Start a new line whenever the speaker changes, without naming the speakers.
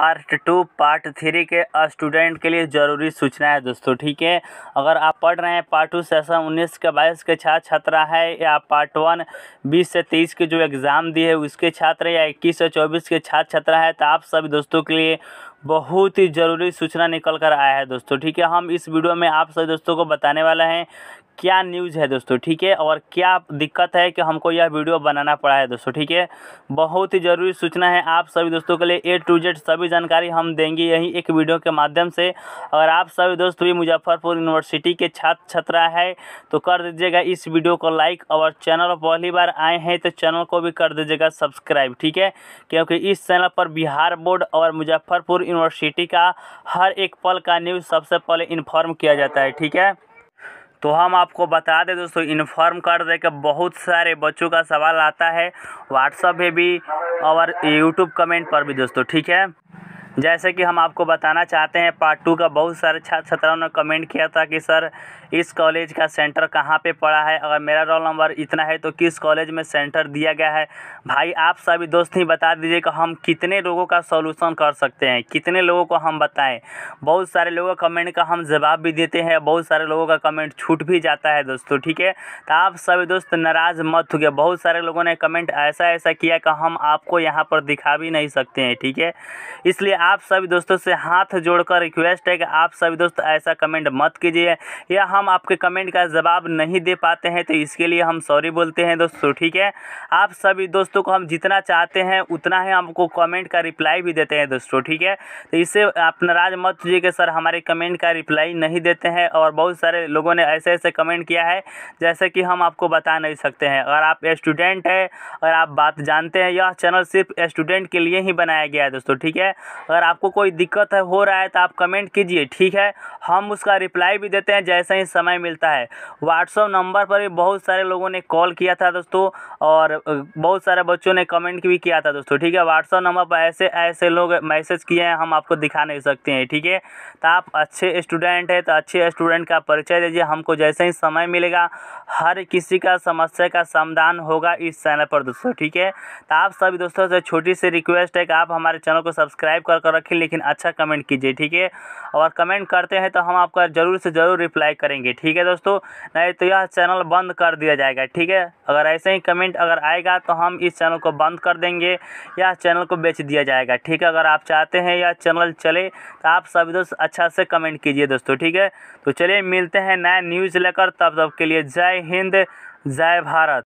part two part three के student के लिए ज़रूरी सूचना है दोस्तों ठीक है अगर आप पढ़ रहे हैं पार्ट टू सेशन उन्नीस के बाईस के छात्र छात्रा है या पार्ट वन बीस से तेईस के जो एग्ज़ाम दिए है उसके छात्र या इक्कीस से चौबीस के छात्र छात्रा है तो आप सभी दोस्तों के लिए बहुत ही ज़रूरी सूचना निकल कर आया है दोस्तों ठीक है हम इस वीडियो में आप सभी दोस्तों को बताने वाला हैं क्या न्यूज़ है दोस्तों ठीक है और क्या दिक्कत है कि हमको यह वीडियो बनाना पड़ा है दोस्तों ठीक है बहुत ही ज़रूरी सूचना है आप सभी दोस्तों के लिए ए टू जेड सभी जानकारी हम देंगे यही एक वीडियो के माध्यम से अगर आप सभी दोस्त भी मुजफ्फरपुर यूनिवर्सिटी के छात्र छात्रा है तो कर दीजिएगा इस वीडियो को लाइक और चैनल पहली बार आए हैं तो चैनल को भी कर दीजिएगा सब्सक्राइब ठीक है क्योंकि इस चैनल पर बिहार बोर्ड और मुजफ्फरपुर यूनिवर्सिटी का हर एक पल का न्यूज़ सबसे पहले इन्फॉर्म किया जाता है ठीक है तो हम आपको बता दें दोस्तों इन्फॉर्म कर दें कि बहुत सारे बच्चों का सवाल आता है व्हाट्सअप पर भी और यूट्यूब कमेंट पर भी दोस्तों ठीक है जैसे कि हम आपको बताना चाहते हैं पार्ट टू का बहुत सारे छात्र छात्राओं ने कमेंट किया था कि सर इस कॉलेज का सेंटर कहाँ पे पड़ा है अगर मेरा रोल नंबर इतना है तो किस कॉलेज में सेंटर दिया गया है भाई आप सभी दोस्त ही बता दीजिए कि हम कितने लोगों का सोल्यूशन कर सकते हैं कितने लोगों को हम बताएँ बहुत सारे लोगों का कमेंट का हम जवाब भी देते हैं बहुत सारे लोगों का कमेंट छूट भी जाता है दोस्तों ठीक है तो आप सभी दोस्त नाराज़ मत हो बहुत सारे लोगों ने कमेंट ऐसा ऐसा किया कि हम आपको यहाँ पर दिखा भी नहीं सकते हैं ठीक है इसलिए आप आप सभी दोस्तों से हाथ जोड़कर रिक्वेस्ट है कि आप सभी दोस्त ऐसा कमेंट मत कीजिए या हम आपके कमेंट का जवाब नहीं दे पाते हैं तो इसके लिए हम सॉरी बोलते हैं दोस्तों ठीक है आप सभी दोस्तों को हम जितना चाहते हैं उतना ही हमको कमेंट का रिप्लाई भी देते हैं दोस्तों ठीक है तो इससे आप नाराज मत कीजिए कि सर हमारे कमेंट का रिप्लाई नहीं देते हैं और बहुत सारे लोगों ने ऐसे ऐसे कमेंट किया है जैसे कि हम आपको बता नहीं सकते हैं अगर आप स्टूडेंट हैं और आप बात जानते हैं यह चैनल सिर्फ स्टूडेंट के लिए ही बनाया गया है दोस्तों ठीक है अगर आपको कोई दिक्कत है हो रहा है तो आप कमेंट कीजिए ठीक है हम उसका रिप्लाई भी देते हैं जैसे ही समय मिलता है व्हाट्सअप नंबर पर भी बहुत सारे लोगों ने कॉल किया था दोस्तों और बहुत सारे बच्चों ने कमेंट भी किया था दोस्तों ठीक है व्हाट्सअप नंबर पर ऐसे ऐसे लोग मैसेज किए हैं हम आपको दिखा नहीं सकते हैं ठीक है तो आप अच्छे स्टूडेंट हैं तो अच्छे स्टूडेंट का परिचय दीजिए हमको जैसे ही समय मिलेगा हर किसी का समस्या का समाधान होगा इस चैनल पर दोस्तों ठीक है तो आप सभी दोस्तों से छोटी सी रिक्वेस्ट है कि आप हमारे चैनल को सब्सक्राइब कर कर रखें लेकिन अच्छा कमेंट कीजिए ठीक है और कमेंट करते हैं तो हम आपका ज़रूर से ज़रूर रिप्लाई करेंगे ठीक है दोस्तों नहीं तो यह चैनल बंद कर दिया जाएगा ठीक है अगर ऐसे ही कमेंट अगर आएगा तो हम इस चैनल को बंद कर देंगे यह चैनल को बेच दिया जाएगा ठीक है अगर आप चाहते हैं यह चैनल चले तो आप सभी दोस्त अच्छा से कमेंट कीजिए दोस्तों ठीक है तो चलिए मिलते हैं नया न्यूज़ लेकर तब तब के लिए जय हिंद जय भारत